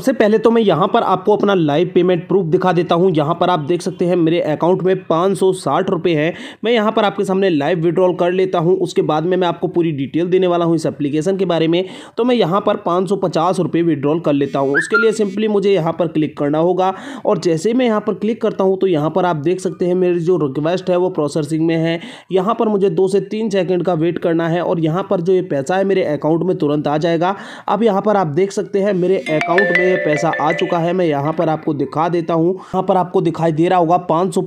सबसे पहले तो मैं यहाँ पर आपको अपना लाइव पेमेंट प्रूफ दिखा देता हूँ यहाँ पर आप देख सकते हैं मेरे अकाउंट में पाँच सौ साठ रुपये हैं मैं यहाँ पर आपके सामने लाइव विड्रॉल कर लेता हूँ उसके बाद में मैं आपको पूरी डिटेल देने वाला हूँ इस एप्लीकेशन के बारे में तो मैं यहाँ पर पाँच सौ पचास रुपये विड्रॉल कर लेता हूँ उसके लिए सिंपली मुझे यहाँ पर क्लिक करना होगा और जैसे मैं यहाँ पर क्लिक करता हूँ तो यहाँ पर आप देख सकते हैं मेरी जो रिक्वेस्ट है वो प्रोसेसिंग में है यहाँ पर मुझे दो से तीन सेकेंड का वेट करना है और यहाँ पर जो ये पैसा है मेरे अकाउंट में तुरंत आ जाएगा अब यहाँ पर आप देख सकते हैं मेरे अकाउंट में ये पैसा आ चुका है मैं यहाँ पर आपको दिखा देता हूँ यहाँ पर आपको दिखाई दे रहा होगा पाँच सौ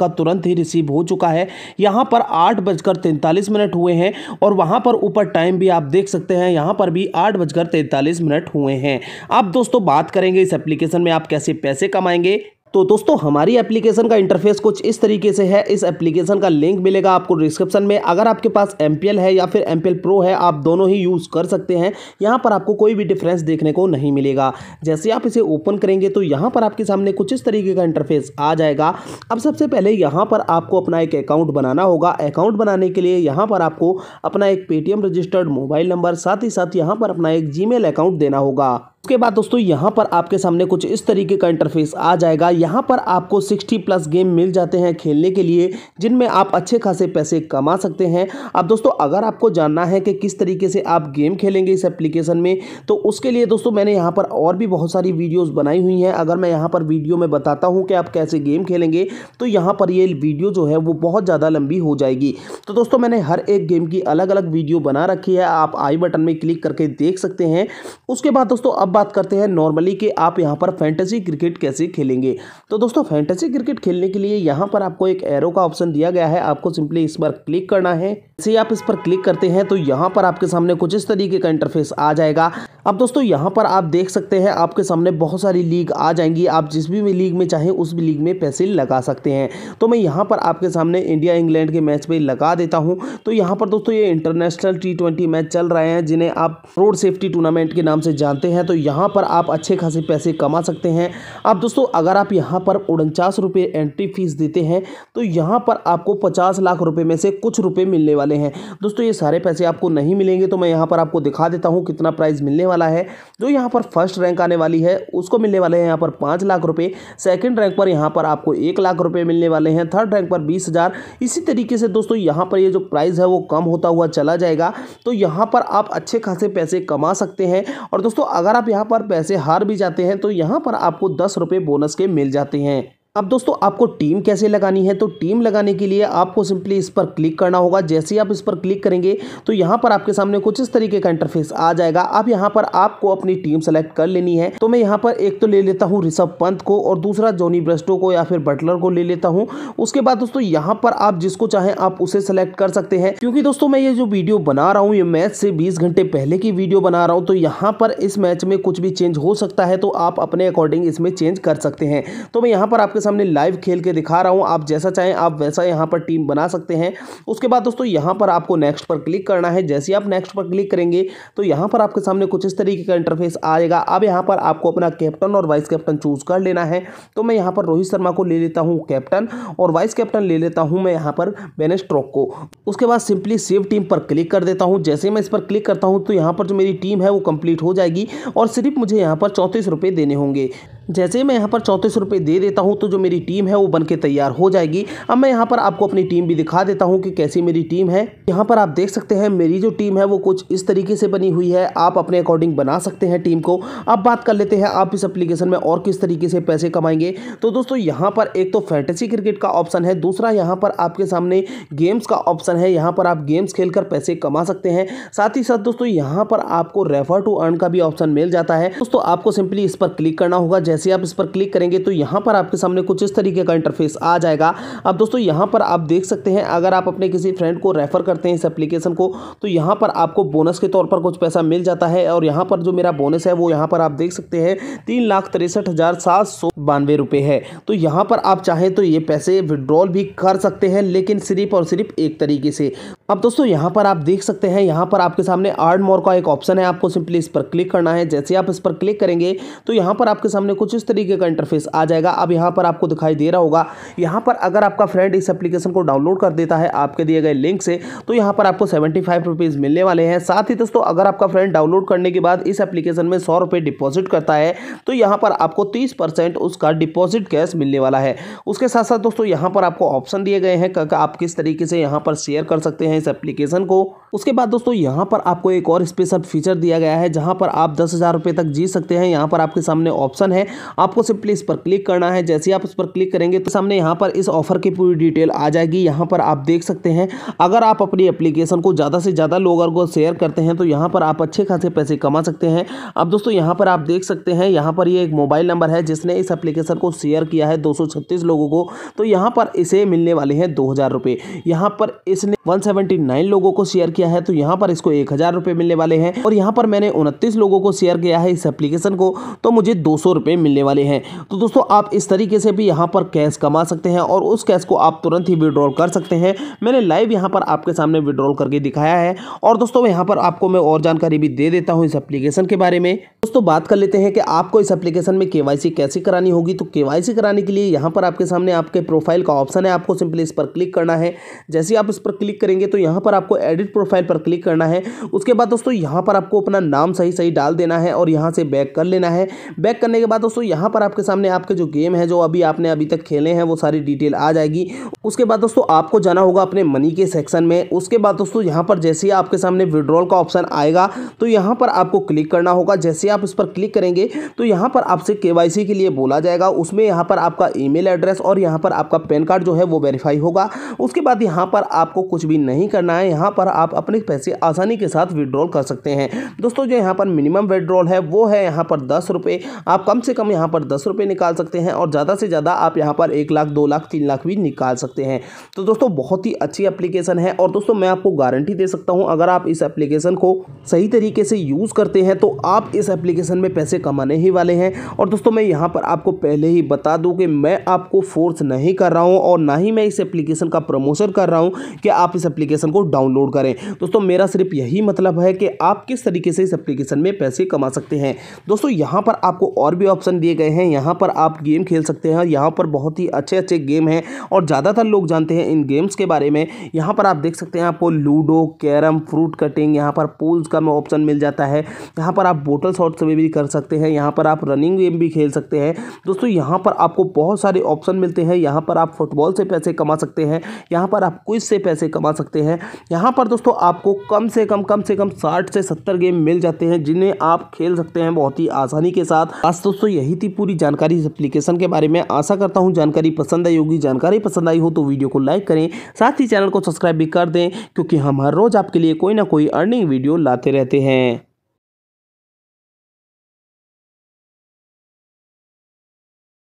का तुरंत ही रिसीव हो चुका है यहाँ पर आठ बजकर तैंतालीस मिनट हुए हैं और वहाँ पर ऊपर टाइम भी आप देख सकते हैं यहाँ पर भी आठ बजकर तैंतालीस मिनट हुए हैं अब दोस्तों बात करेंगे इस एप्लीकेशन में आप कैसे पैसे कमाएंगे तो दोस्तों हमारी एप्लीकेशन का इंटरफेस कुछ इस तरीके से है इस एप्लीकेशन का लिंक मिलेगा आपको डिस्क्रिप्शन में अगर आपके पास एम है या फिर एम प्रो है आप दोनों ही यूज़ कर सकते हैं यहाँ पर आपको कोई भी डिफरेंस देखने को नहीं मिलेगा जैसे आप इसे ओपन करेंगे तो यहाँ पर आपके सामने कुछ इस तरीके का इंटरफेस आ जाएगा अब सबसे पहले यहाँ पर आपको अपना एक अकाउंट बनाना होगा अकाउंट बनाने के लिए यहाँ पर आपको अपना एक पेटीएम रजिस्टर्ड मोबाइल नंबर साथ ही साथ यहाँ पर अपना एक जी अकाउंट देना होगा उसके बाद दोस्तों यहाँ पर आपके सामने कुछ इस तरीके का इंटरफेस आ जाएगा यहाँ पर आपको 60 प्लस गेम मिल जाते हैं खेलने के लिए जिनमें आप अच्छे खासे पैसे कमा सकते हैं अब दोस्तों अगर आपको जानना है कि किस तरीके से आप गेम खेलेंगे इस एप्लीकेशन में तो उसके लिए दोस्तों मैंने यहाँ पर और भी बहुत सारी वीडियोज़ बनाई हुई हैं अगर मैं यहाँ पर वीडियो में बताता हूँ कि आप कैसे गेम खेलेंगे तो यहाँ पर ये वीडियो जो है वो बहुत ज़्यादा लंबी हो जाएगी तो दोस्तों मैंने हर एक गेम की अलग अलग वीडियो बना रखी है आप आई बटन में क्लिक करके देख सकते हैं उसके बाद दोस्तों अब अब बात करते हैं नॉर्मली कि आप यहाँ पर फैंटेसी क्रिकेट कैसे खेलेंगे तो दोस्तों फैंटेसी क्रिकेट खेलने के लिए यहाँ पर आपको एक एरो का ऑप्शन दिया गया है आपको सिंपली इस पर क्लिक करना है जैसे आप इस पर क्लिक करते हैं तो यहाँ पर आपके सामने कुछ इस तरीके का इंटरफेस आ जाएगा अब दोस्तों यहाँ पर आप देख सकते हैं आपके सामने बहुत सारी लीग आ जाएंगी आप जिस भी लीग में चाहें उस भी लीग में पैसे लगा सकते हैं तो मैं यहाँ पर आपके सामने इंडिया इंग्लैंड के मैच पे लगा देता हूँ तो यहाँ पर दोस्तों ये इंटरनेशनल टी मैच चल रहे हैं जिन्हें आप रोड सेफ्टी टूर्नामेंट के नाम से जानते हैं तो यहाँ पर आप अच्छे खासे पैसे कमा सकते हैं अब दोस्तों अगर आप यहाँ पर उनचास एंट्री फीस देते हैं तो यहाँ पर आपको पचास लाख रुपये में से कुछ रुपये मिलने वाले वाले हैं दोस्तों ये सारे पैसे आपको नहीं मिलेंगे तो मैं यहाँ पर आपको दिखा देता हूँ कितना प्राइज़ मिलने वाला है जो यहाँ पर फर्स्ट रैंक आने वाली है उसको मिलने वाले हैं यहाँ पर पाँच लाख रुपये सेकेंड रैंक पर यहाँ पर आपको एक लाख रुपये मिलने वाले हैं थर्ड रैंक पर बीस हज़ार इसी तरीके से दोस्तों यहाँ पर ये जो प्राइज़ है वो कम होता हुआ चला जाएगा तो यहाँ पर आप अच्छे खासे पैसे कमा सकते हैं और दोस्तों अगर आप यहाँ पर पैसे हार भी जाते हैं तो यहाँ पर आपको दस रुपये बोनस के मिल जाते हैं अब दोस्तों आपको टीम कैसे लगानी है तो टीम लगाने के लिए आपको सिंपली इस पर क्लिक करना होगा जैसे ही आप इस पर क्लिक करेंगे तो यहाँ पर आपके सामने कुछ इस तरीके का इंटरफेस आ जाएगा अब यहाँ पर आपको अपनी टीम सेलेक्ट कर लेनी है तो मैं यहाँ पर एक तो ले लेता हूँ ऋषभ पंत को और दूसरा जोनी ब्रेस्टो को या फिर बटलर को ले लेता हूँ उसके बाद दोस्तों यहाँ पर आप जिसको चाहें आप उसे सेलेक्ट कर सकते हैं क्योंकि दोस्तों मैं ये जो वीडियो बना रहा हूँ ये मैच से बीस घंटे पहले की वीडियो बना रहा हूँ तो यहाँ पर इस मैच में कुछ भी चेंज हो सकता है तो आप अपने अकॉर्डिंग इसमें चेंज कर सकते हैं तो मैं यहाँ पर आपके सामने लाइव खेल के दिखा रहा हूँ आप जैसा चाहें आप वैसा यहाँ पर टीम बना सकते हैं उसके बाद दोस्तों यहाँ पर आपको नेक्स्ट पर क्लिक करना है जैसे आप नेक्स्ट पर क्लिक करेंगे तो यहाँ पर आपके सामने कुछ इस तरीके का इंटरफेस आएगा अब यहाँ पर आपको अपना कैप्टन और वाइस कैप्टन चूज कर लेना है तो मैं यहाँ पर रोहित शर्मा को ले लेता हूँ कैप्टन और वाइस कैप्टन ले लेता हूँ मैं यहाँ पर ट्रॉक को उसके बाद सिंपली सेव टीम पर क्लिक कर देता हूँ जैसे मैं इस पर क्लिक करता हूँ तो यहाँ पर जो मेरी टीम है वो कंप्लीट हो जाएगी और सिर्फ मुझे यहाँ पर चौंतीस रुपये देने होंगे जैसे ही मैं यहाँ पर चौंतीस रुपये दे देता हूँ तो जो मेरी टीम है वो बन के तैयार हो जाएगी अब मैं यहाँ पर आपको अपनी टीम भी दिखा देता हूँ कि कैसी मेरी टीम है यहाँ पर आप देख सकते हैं मेरी जो टीम है वो कुछ इस तरीके से बनी हुई है आप अपने अकॉर्डिंग बना सकते हैं टीम को अब बात कर लेते हैं आप इस अप्लीकेशन में और किस तरीके से पैसे कमाएंगे तो दोस्तों यहाँ पर एक तो फैंटेसी क्रिकेट का ऑप्शन है दूसरा यहाँ पर आपके सामने गेम्स का ऑप्शन है यहाँ पर आप गेम्स खेल पैसे कमा सकते हैं साथ ही साथ दोस्तों यहाँ पर आपको रेफर टू अर्न का भी ऑप्शन मिल जाता है दोस्तों आपको सिंपली इस पर क्लिक करना होगा जैसे जैसे आप इस पर क्लिक करेंगे तो यहाँ पर आपके सामने कुछ इस तरीके का इंटरफेस आ जाएगा अब दोस्तों यहाँ पर आप देख सकते हैं अगर आप अपने किसी फ्रेंड को रेफर करते हैं इस एप्लीकेशन को तो यहाँ पर आपको बोनस के तौर पर कुछ पैसा मिल जाता है और यहाँ पर जो मेरा बोनस है वो यहाँ पर आप देख सकते हैं तीन लाख तिरसठ हज़ार सात सौ बानवे रुपये है तो यहाँ पर आप चाहें तो ये पैसे विड्रॉल भी कर सकते हैं लेकिन सिर्फ और सिर्फ एक तरीके से अब दोस्तों यहाँ पर आप देख सकते हैं यहाँ पर आपके सामने आर्ड मोर का एक ऑप्शन है आपको सिंपली इस पर क्लिक करना है जैसे आप इस पर क्लिक करेंगे तो यहाँ पर आपके सामने कुछ कुछ इस तरीके का इंटरफेस आ जाएगा अब यहाँ पर आपको दिखाई दे रहा होगा यहाँ पर अगर आपका फ्रेंड इस एप्लीकेशन को डाउनलोड कर देता है आपके दिए गए लिंक से तो यहाँ पर आपको सेवेंटी फाइव मिलने वाले हैं साथ ही दोस्तों अगर आपका फ्रेंड डाउनलोड करने के बाद इस एप्लीकेशन में सौ रुपये डिपॉजिट करता है तो यहाँ पर आपको तीस उसका डिपॉजिट कैश मिलने वाला है उसके साथ साथ दोस्तों यहाँ पर आपको ऑप्शन दिए गए हैं आप किस तरीके से यहाँ पर शेयर कर सकते हैं इस एप्लीकेशन को उसके बाद दोस्तों यहाँ पर आपको एक और स्पेशल फीचर दिया गया है जहाँ पर आप दस हज़ार रुपये तक जीत सकते हैं यहाँ पर आपके सामने ऑप्शन है आपको सिंपली इस पर क्लिक करना है जैसे आप इस पर क्लिक करेंगे तो सामने यहाँ पर इस ऑफर की पूरी डिटेल आ जाएगी यहाँ पर आप देख सकते हैं अगर आप अपनी एप्लीकेशन को ज़्यादा से ज़्यादा लोगों को शेयर करते हैं तो यहाँ पर आप अच्छे खासे पैसे कमा सकते हैं अब दोस्तों यहाँ पर आप देख सकते हैं यहाँ पर ये एक मोबाइल नंबर है जिसने इस एप्लीकेशन को शेयर किया है दो लोगों को तो यहाँ पर इसे मिलने वाले हैं दो हज़ार यहाँ पर इसने 179 लोगों को शेयर किया है तो यहाँ पर इसको एक हज़ार मिलने वाले हैं और यहाँ पर मैंने उनतीस लोगों को शेयर किया है इस एप्लीकेशन को तो मुझे दो सौ मिलने वाले हैं तो दोस्तों आप इस तरीके से भी यहाँ पर कैश कमा सकते हैं और उस कैश को आप तुरंत ही विड्रॉल कर सकते हैं मैंने लाइव यहाँ पर आपके सामने विड्रॉल करके दिखाया है और दोस्तों यहाँ पर आपको मैं और जानकारी भी दे देता हूँ इस एप्लीकेशन के बारे में दोस्तों बात कर लेते हैं कि आपको इस एप्लीकेशन में के कैसे करानी होगी तो के कराने के लिए यहाँ पर आपके सामने आपके प्रोफाइल का ऑप्शन है आपको सिंपली इस पर क्लिक करना है जैसे आप इस पर क्लिक करेंगे तो यहाँ पर आपको एडिट प्रोफाइल पर क्लिक करना है उसके बाद दोस्तों यहाँ पर आपको अपना नाम सही सही डाल देना है और यहाँ से बैक कर लेना है बैक करने के बाद दोस्तों यहाँ पर आपके सामने आपके जो गेम है जो अभी आपने अभी तक खेले हैं वो सारी डिटेल आ जाएगी उसके बाद दोस्तों आपको जाना होगा अपने मनी के सेक्शन में उसके बाद दोस्तों यहाँ पर जैसे ही आपके सामने विड्रॉल का ऑप्शन आएगा तो यहाँ पर आपको क्लिक करना होगा जैसे आप इस पर क्लिक करेंगे तो यहाँ पर आपसे के के लिए बोला जाएगा उसमें यहाँ पर आपका ईमेल एड्रेस और यहाँ पर आपका पैन कार्ड जो है वो वेरीफाई होगा उसके बाद यहाँ पर आपको कुछ भी नहीं करना है यहाँ पर आप अपने पैसे आसानी के साथ विड्रॉल कर सकते हैं दोस्तों जो यहाँ पर मिनिमम विड्रॉल है वो है यहाँ पर दस रुपये आप कम से कम यहाँ पर दस रुपये निकाल सकते हैं और ज़्यादा से ज़्यादा आप यहाँ पर एक लाख दो लाख तीन लाख भी निकाल सकते हैं तो दोस्तों बहुत ही अच्छी एप्लीकेशन है और दोस्तों मैं आपको गारंटी दे सकता हूँ अगर आप इस एप्लीकेशन को सही तरीके से यूज़ करते हैं तो आप इस एप्लीकेशन में पैसे कमाने ही वाले हैं और दोस्तों मैं यहाँ पर आपको पहले ही बता दूँ कि मैं आपको फोर्स नहीं कर रहा हूँ और ना ही मैं इस एप्लीकेशन का प्रमोशन कर रहा हूँ कि आप इस एप्लीकेशन को डाउनलोड करें दोस्तों मेरा सिर्फ यही मतलब है कि आप किस तरीके से इस एप्लीकेशन में पैसे कमा सकते हैं दोस्तों यहाँ पर आपको और भी ऑप्शन ऑप्शन दिए गए हैं यहाँ पर आप गेम खेल सकते हैं और यहाँ पर बहुत ही अच्छे अच्छे गेम हैं और ज़्यादातर लोग जानते हैं इन गेम्स के बारे में यहाँ पर आप देख सकते हैं आपको लूडो कैरम फ्रूट कटिंग यहाँ पर पूल्स का ऑप्शन मिल जाता है यहाँ पर आप बोटल शॉट्स भी कर सकते हैं यहाँ पर आप रनिंग गेम भी खेल सकते हैं दोस्तों यहाँ पर आपको बहुत सारे ऑप्शन मिलते हैं यहाँ पर आप फुटबॉल से पैसे कमा सकते हैं यहाँ पर आप क्विज से पैसे कमा सकते हैं यहाँ पर दोस्तों आपको कम से कम कम से कम साठ से सत्तर गेम मिल जाते हैं जिन्हें आप खेल सकते हैं बहुत ही आसानी के साथ दोस्तों यही थी पूरी जानकारी इस एप्लीकेशन के बारे में आशा करता हूँ जानकारी पसंद आई होगी जानकारी पसंद आई हो तो वीडियो को लाइक करें साथ ही चैनल को सब्सक्राइब भी कर दें क्योंकि हम हर रोज़ आपके लिए कोई ना कोई अर्निंग वीडियो लाते रहते हैं